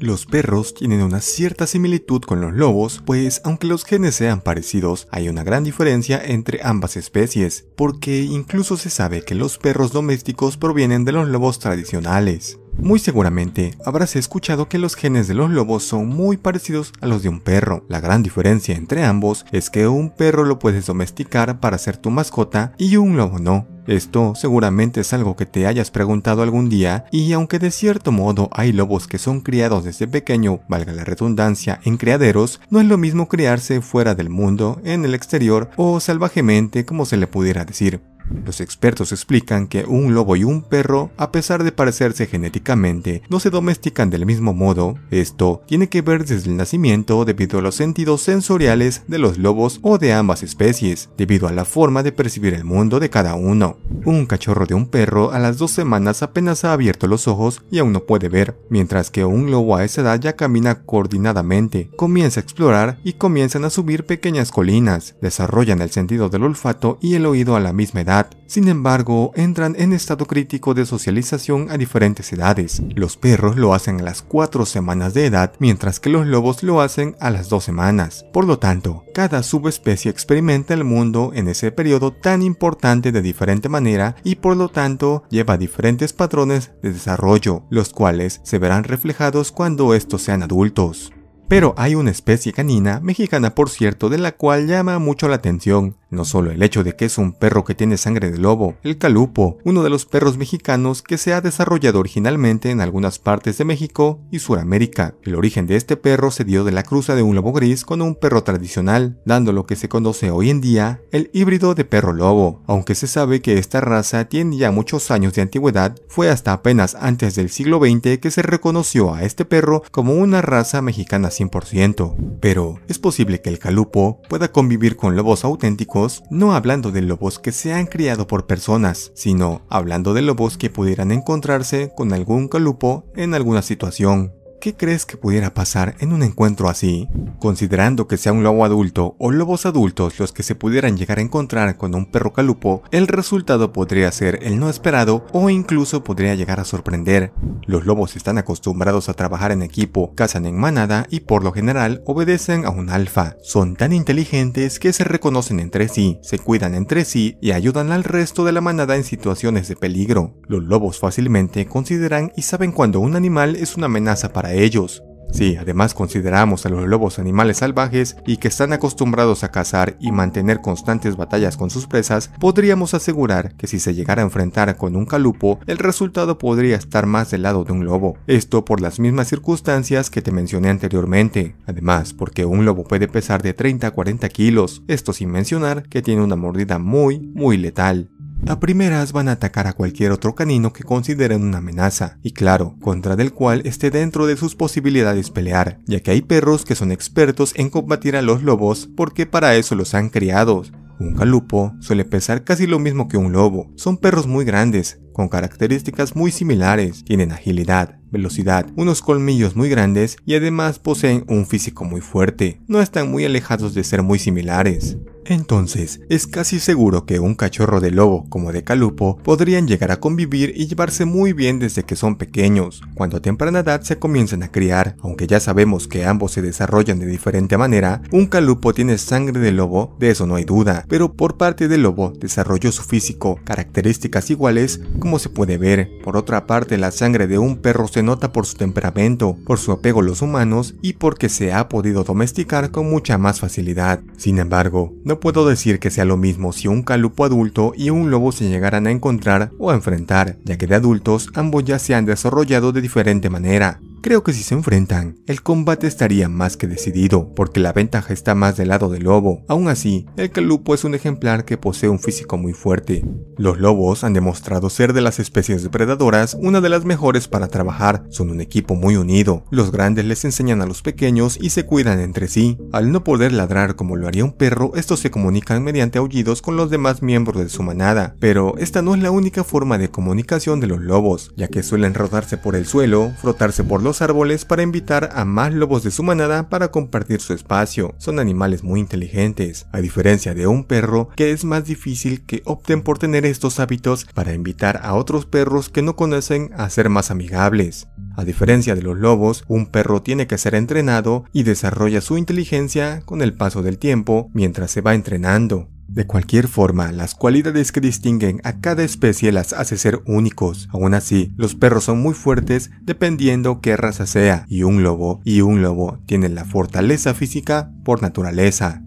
Los perros tienen una cierta similitud con los lobos, pues aunque los genes sean parecidos, hay una gran diferencia entre ambas especies, porque incluso se sabe que los perros domésticos provienen de los lobos tradicionales. Muy seguramente habrás escuchado que los genes de los lobos son muy parecidos a los de un perro. La gran diferencia entre ambos es que un perro lo puedes domesticar para ser tu mascota y un lobo no. Esto seguramente es algo que te hayas preguntado algún día y aunque de cierto modo hay lobos que son criados desde pequeño, valga la redundancia, en criaderos, no es lo mismo criarse fuera del mundo, en el exterior o salvajemente como se le pudiera decir. Los expertos explican que un lobo y un perro, a pesar de parecerse genéticamente, no se domestican del mismo modo. Esto tiene que ver desde el nacimiento debido a los sentidos sensoriales de los lobos o de ambas especies, debido a la forma de percibir el mundo de cada uno. Un cachorro de un perro a las dos semanas apenas ha abierto los ojos y aún no puede ver, mientras que un lobo a esa edad ya camina coordinadamente, comienza a explorar y comienzan a subir pequeñas colinas, desarrollan el sentido del olfato y el oído a la misma edad sin embargo, entran en estado crítico de socialización a diferentes edades. Los perros lo hacen a las 4 semanas de edad, mientras que los lobos lo hacen a las 2 semanas. Por lo tanto, cada subespecie experimenta el mundo en ese periodo tan importante de diferente manera y por lo tanto lleva diferentes patrones de desarrollo, los cuales se verán reflejados cuando estos sean adultos. Pero hay una especie canina, mexicana por cierto, de la cual llama mucho la atención, no solo el hecho de que es un perro que tiene sangre de lobo, el calupo, uno de los perros mexicanos que se ha desarrollado originalmente en algunas partes de México y Suramérica. El origen de este perro se dio de la cruza de un lobo gris con un perro tradicional, dando lo que se conoce hoy en día el híbrido de perro lobo. Aunque se sabe que esta raza tiene ya muchos años de antigüedad, fue hasta apenas antes del siglo XX que se reconoció a este perro como una raza mexicana 100%. Pero, ¿es posible que el calupo pueda convivir con lobos auténticos no hablando de lobos que se han criado por personas, sino hablando de lobos que pudieran encontrarse con algún calupo en alguna situación. ¿Qué crees que pudiera pasar en un encuentro así? Considerando que sea un lobo adulto o lobos adultos los que se pudieran llegar a encontrar con un perro calupo, el resultado podría ser el no esperado o incluso podría llegar a sorprender. Los lobos están acostumbrados a trabajar en equipo, cazan en manada y por lo general obedecen a un alfa. Son tan inteligentes que se reconocen entre sí, se cuidan entre sí y ayudan al resto de la manada en situaciones de peligro. Los lobos fácilmente consideran y saben cuando un animal es una amenaza para ellos. Si además consideramos a los lobos animales salvajes y que están acostumbrados a cazar y mantener constantes batallas con sus presas, podríamos asegurar que si se llegara a enfrentar con un calupo, el resultado podría estar más del lado de un lobo. Esto por las mismas circunstancias que te mencioné anteriormente. Además, porque un lobo puede pesar de 30 a 40 kilos, esto sin mencionar que tiene una mordida muy, muy letal. A primeras van a atacar a cualquier otro canino que consideren una amenaza, y claro, contra del cual esté dentro de sus posibilidades pelear, ya que hay perros que son expertos en combatir a los lobos porque para eso los han criado, un galupo suele pesar casi lo mismo que un lobo. Son perros muy grandes, con características muy similares. Tienen agilidad, velocidad, unos colmillos muy grandes y además poseen un físico muy fuerte. No están muy alejados de ser muy similares. Entonces, es casi seguro que un cachorro de lobo como de calupo podrían llegar a convivir y llevarse muy bien desde que son pequeños, cuando a temprana edad se comienzan a criar. Aunque ya sabemos que ambos se desarrollan de diferente manera, un calupo tiene sangre de lobo, de eso no hay duda, pero por parte del lobo desarrolló su físico, características iguales como se puede ver. Por otra parte, la sangre de un perro se nota por su temperamento, por su apego a los humanos y porque se ha podido domesticar con mucha más facilidad. Sin embargo, no no puedo decir que sea lo mismo si un calupo adulto y un lobo se llegaran a encontrar o a enfrentar, ya que de adultos ambos ya se han desarrollado de diferente manera. Creo que si se enfrentan, el combate estaría más que decidido, porque la ventaja está más del lado del lobo. Aún así, el calupo es un ejemplar que posee un físico muy fuerte. Los lobos han demostrado ser de las especies depredadoras una de las mejores para trabajar, son un equipo muy unido, los grandes les enseñan a los pequeños y se cuidan entre sí. Al no poder ladrar como lo haría un perro, estos se comunican mediante aullidos con los demás miembros de su manada, pero esta no es la única forma de comunicación de los lobos, ya que suelen rodarse por el suelo, frotarse por los árboles para invitar a más lobos de su manada para compartir su espacio. Son animales muy inteligentes, a diferencia de un perro que es más difícil que opten por tener estos hábitos para invitar a otros perros que no conocen a ser más amigables. A diferencia de los lobos, un perro tiene que ser entrenado y desarrolla su inteligencia con el paso del tiempo mientras se va entrenando. De cualquier forma, las cualidades que distinguen a cada especie las hace ser únicos. Aún así, los perros son muy fuertes dependiendo qué raza sea, y un lobo y un lobo tienen la fortaleza física por naturaleza.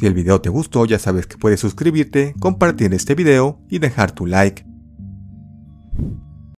Si el video te gustó ya sabes que puedes suscribirte, compartir este video y dejar tu like.